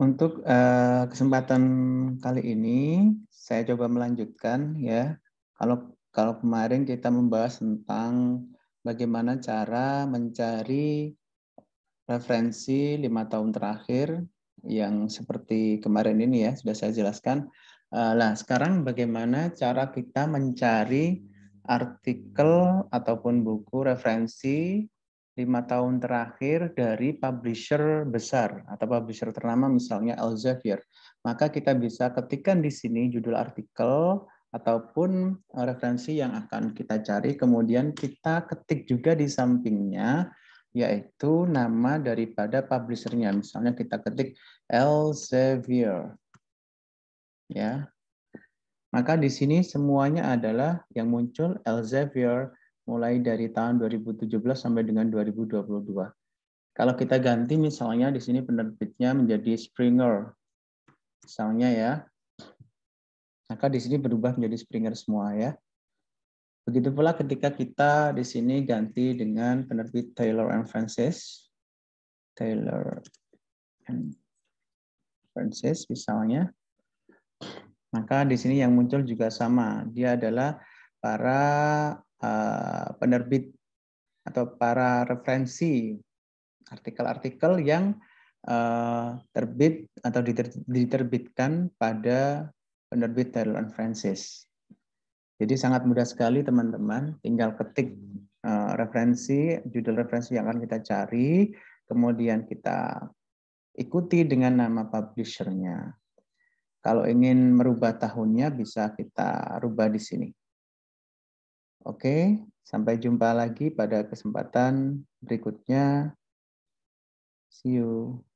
Untuk uh, kesempatan kali ini saya coba melanjutkan ya. Kalau kalau kemarin kita membahas tentang bagaimana cara mencari referensi lima tahun terakhir yang seperti kemarin ini ya sudah saya jelaskan. Nah sekarang bagaimana cara kita mencari artikel ataupun buku referensi lima tahun terakhir dari publisher besar atau publisher ternama misalnya Elsevier. Maka kita bisa ketikkan di sini judul artikel ataupun eh, referensi yang akan kita cari. Kemudian kita ketik juga di sampingnya yaitu nama daripada publishernya. Misalnya kita ketik Elsevier. Ya. Maka di sini semuanya adalah yang muncul Elsevier mulai dari tahun 2017 sampai dengan 2022. Kalau kita ganti misalnya di sini penerbitnya menjadi Springer. Misalnya ya. Maka di sini berubah menjadi Springer semua ya. Begitu pula ketika kita di sini ganti dengan penerbit Taylor and Francis. Taylor and Francis misalnya. Maka di sini yang muncul juga sama. Dia adalah para uh, penerbit atau para referensi artikel-artikel yang uh, terbit atau diterbitkan pada penerbit Taylor Francis. Jadi sangat mudah sekali teman-teman, tinggal ketik uh, referensi, judul referensi yang akan kita cari, kemudian kita ikuti dengan nama publishernya. Kalau ingin merubah tahunnya bisa kita rubah di sini. Oke, sampai jumpa lagi pada kesempatan berikutnya. See you.